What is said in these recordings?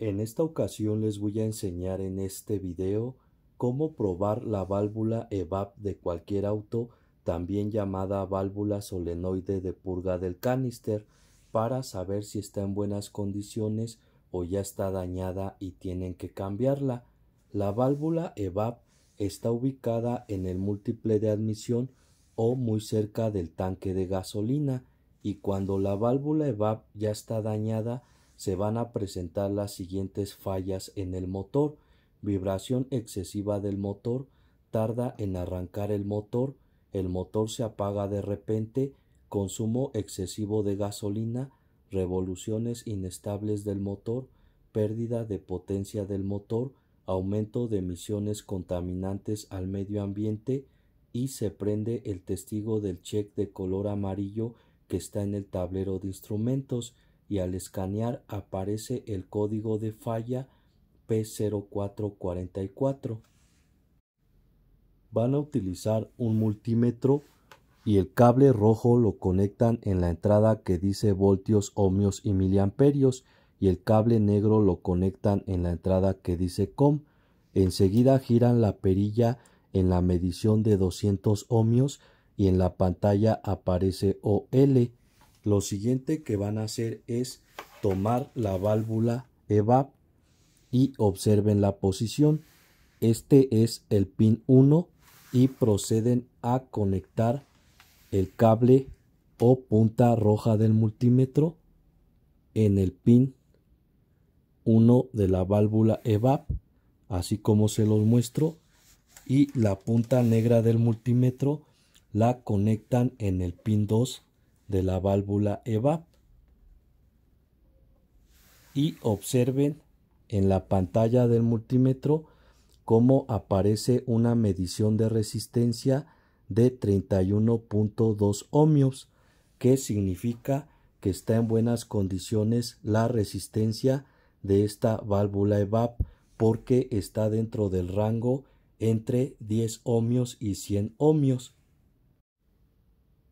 En esta ocasión les voy a enseñar en este video cómo probar la válvula EVAP de cualquier auto, también llamada válvula solenoide de purga del canister, para saber si está en buenas condiciones o ya está dañada y tienen que cambiarla. La válvula EVAP está ubicada en el múltiple de admisión o muy cerca del tanque de gasolina y cuando la válvula EVAP ya está dañada se van a presentar las siguientes fallas en el motor. Vibración excesiva del motor, tarda en arrancar el motor, el motor se apaga de repente, consumo excesivo de gasolina, revoluciones inestables del motor, pérdida de potencia del motor, aumento de emisiones contaminantes al medio ambiente y se prende el testigo del check de color amarillo que está en el tablero de instrumentos y al escanear aparece el código de falla P0444. Van a utilizar un multímetro y el cable rojo lo conectan en la entrada que dice voltios, ohmios y miliamperios y el cable negro lo conectan en la entrada que dice COM. Enseguida giran la perilla en la medición de 200 ohmios y en la pantalla aparece OL lo siguiente que van a hacer es tomar la válvula EVAP y observen la posición. Este es el pin 1 y proceden a conectar el cable o punta roja del multímetro en el pin 1 de la válvula EVAP, así como se los muestro, y la punta negra del multímetro la conectan en el pin 2 de la válvula EVAP y observen en la pantalla del multímetro cómo aparece una medición de resistencia de 31.2 ohmios que significa que está en buenas condiciones la resistencia de esta válvula EVAP porque está dentro del rango entre 10 ohmios y 100 ohmios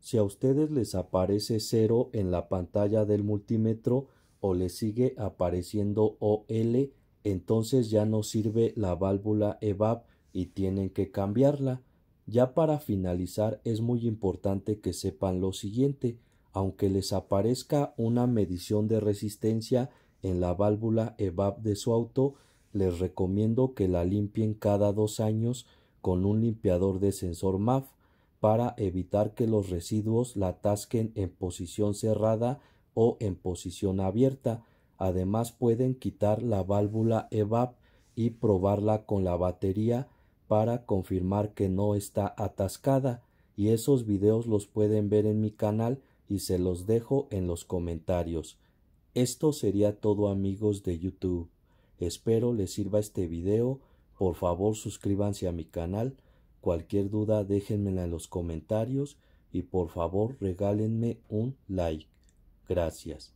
si a ustedes les aparece cero en la pantalla del multímetro o les sigue apareciendo OL, entonces ya no sirve la válvula EVAP y tienen que cambiarla. Ya para finalizar es muy importante que sepan lo siguiente, aunque les aparezca una medición de resistencia en la válvula EVAP de su auto, les recomiendo que la limpien cada dos años con un limpiador de sensor MAF para evitar que los residuos la atasquen en posición cerrada o en posición abierta. Además pueden quitar la válvula EVAP y probarla con la batería para confirmar que no está atascada y esos videos los pueden ver en mi canal y se los dejo en los comentarios. Esto sería todo amigos de YouTube. Espero les sirva este video. Por favor suscríbanse a mi canal Cualquier duda déjenmela en los comentarios y por favor regálenme un like. Gracias.